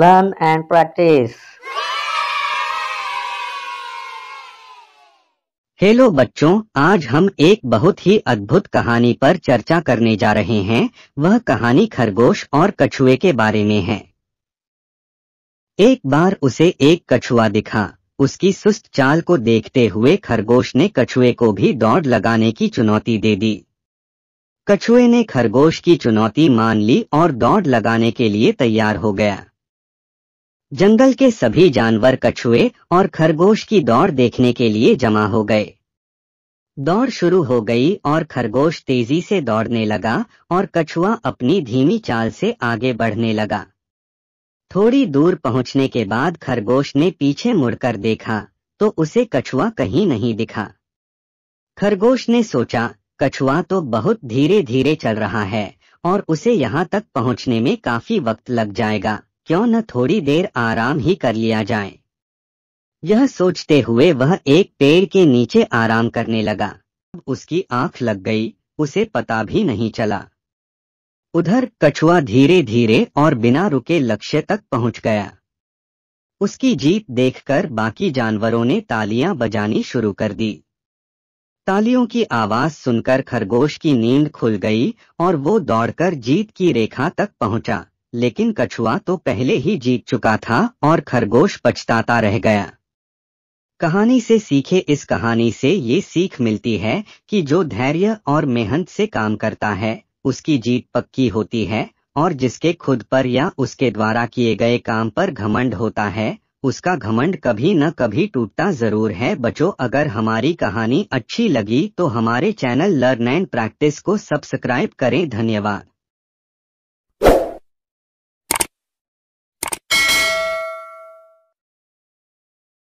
learn and practice. Hello बच्चों आज हम एक बहुत ही अद्भुत कहानी पर चर्चा करने जा रहे हैं वह कहानी खरगोश और कछुए के बारे में है एक बार उसे एक कछुआ दिखा उसकी सुस्त चाल को देखते हुए खरगोश ने कछुए को भी दौड़ लगाने की चुनौती दे दी कछुए ने खरगोश की चुनौती मान ली और दौड़ लगाने के लिए तैयार हो गया जंगल के सभी जानवर कछुए और खरगोश की दौड़ देखने के लिए जमा हो गए दौड़ शुरू हो गई और खरगोश तेजी से दौड़ने लगा और कछुआ अपनी धीमी चाल से आगे बढ़ने लगा थोड़ी दूर पहुंचने के बाद खरगोश ने पीछे मुड़कर देखा तो उसे कछुआ कहीं नहीं दिखा खरगोश ने सोचा कछुआ तो बहुत धीरे धीरे चल रहा है और उसे यहाँ तक पहुँचने में काफी वक्त लग जाएगा क्यों न थोड़ी देर आराम ही कर लिया जाए यह सोचते हुए वह एक पेड़ के नीचे आराम करने लगा उसकी आंख लग गई उसे पता भी नहीं चला उधर कछुआ धीरे धीरे और बिना रुके लक्ष्य तक पहुंच गया उसकी जीत देखकर बाकी जानवरों ने तालियां बजानी शुरू कर दी तालियों की आवाज सुनकर खरगोश की नींद खुल गई और वो दौड़कर जीत की रेखा तक पहुंचा लेकिन कछुआ तो पहले ही जीत चुका था और खरगोश पछताता रह गया कहानी से सीखे इस कहानी से ये सीख मिलती है कि जो धैर्य और मेहनत से काम करता है उसकी जीत पक्की होती है और जिसके खुद पर या उसके द्वारा किए गए काम पर घमंड होता है उसका घमंड कभी न कभी टूटता जरूर है बच्चों अगर हमारी कहानी अच्छी लगी तो हमारे चैनल लर्न एंड प्रैक्टिस को सब्सक्राइब करें धन्यवाद